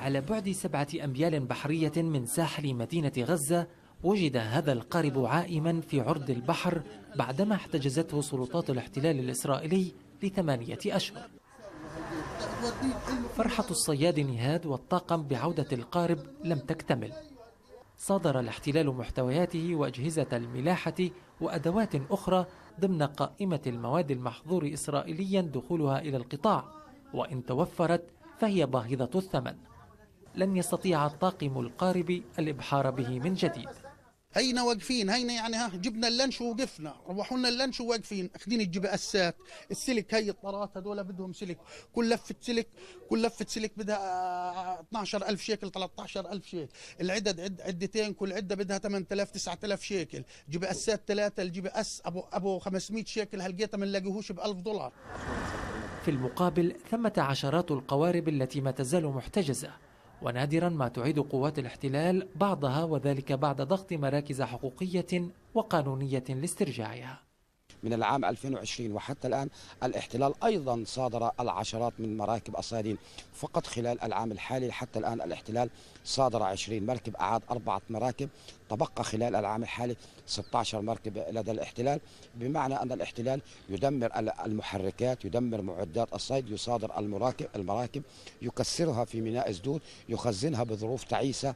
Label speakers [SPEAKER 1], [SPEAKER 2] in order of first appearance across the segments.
[SPEAKER 1] على بعد سبعة أميال بحرية من ساحل مدينة غزة وجد هذا القارب عائما في عرض البحر بعدما احتجزته سلطات الاحتلال الإسرائيلي لثمانية أشهر فرحة الصياد نهاد والطاقم بعودة القارب لم تكتمل صادر الاحتلال محتوياته وأجهزة الملاحة وأدوات أخرى ضمن قائمة المواد المحظور إسرائيليا دخولها إلى القطاع وإن توفرت فهي باهظة الثمن لن يستطيع الطاقم القارب الإبحار به من جديد هينا واقفين
[SPEAKER 2] هينا يعني ها جبنا اللانش ووقفنا روحوا لنا اللانش وواقفين اخذين الجي بي اسات السلك هي الطارات هذول بدهم سلك كل لفه سلك كل لفه سلك بدها 12000 آه، شيكل 13000 شيكل العدد عد عدتين كل عده بدها 8000 9000 شيكل جي بي اسات ثلاثه الجي بي اس ابو ابو 500 شيكل هلقيتها ما نلاقيهوش ب 1000 دولار
[SPEAKER 1] في المقابل ثمة عشرات القوارب التي ما تزال محتجزة ونادرا ما تعيد قوات الاحتلال بعضها وذلك بعد ضغط مراكز حقوقية وقانونية لاسترجاعها
[SPEAKER 3] من العام 2020 وحتى الآن الاحتلال أيضا صادر العشرات من مراكب الصيادين فقط خلال العام الحالي حتى الآن الاحتلال صادر 20 مركب أعاد أربعة مراكب تبقى خلال العام الحالي 16 مركب لدى الاحتلال بمعنى أن الاحتلال يدمر المحركات يدمر معدات الصيد يصادر المراكب المراكب يكسرها في ميناء سدود يخزنها بظروف تعيسة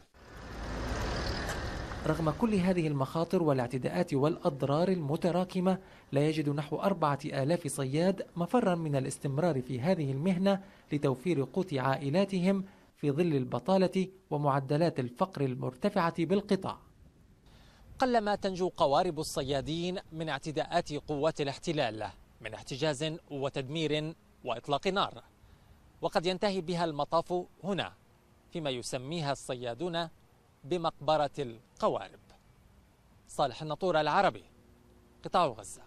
[SPEAKER 3] رغم كل
[SPEAKER 1] هذه المخاطر والاعتداءات والأضرار المتراكمة لا يجد نحو أربعة آلاف صياد مفرا من الاستمرار في هذه المهنة لتوفير قوت عائلاتهم في ظل البطالة ومعدلات الفقر المرتفعة بالقطاع قلما تنجو قوارب الصيادين من اعتداءات قوات الاحتلال من احتجاز وتدمير وإطلاق نار وقد ينتهي بها المطاف هنا فيما يسميها الصيادون بمقبرة القوارب صالح النطور العربي قطاع غزة